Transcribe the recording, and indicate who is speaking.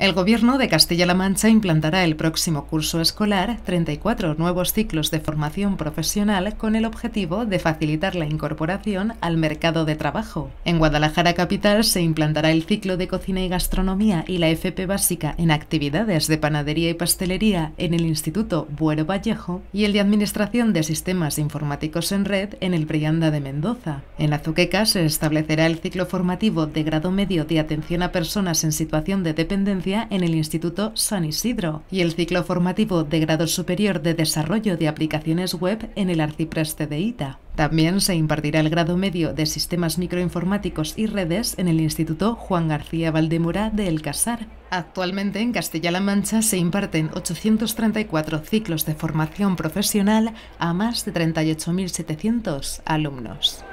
Speaker 1: El Gobierno de Castilla-La Mancha implantará el próximo curso escolar 34 nuevos ciclos de formación profesional con el objetivo de facilitar la incorporación al mercado de trabajo. En Guadalajara Capital se implantará el ciclo de cocina y gastronomía y la FP básica en actividades de panadería y pastelería en el Instituto Buero Vallejo y el de Administración de Sistemas Informáticos en Red en el Brianda de Mendoza. En Azuqueca se establecerá el ciclo formativo de grado medio de atención a personas en situación de dependencia en el Instituto San Isidro y el ciclo formativo de grado superior de desarrollo de aplicaciones web en el Arcipreste de Ita. También se impartirá el grado medio de sistemas microinformáticos y redes en el Instituto Juan García Valdemura de El Casar. Actualmente en Castilla-La Mancha se imparten 834 ciclos de formación profesional a más de 38.700 alumnos.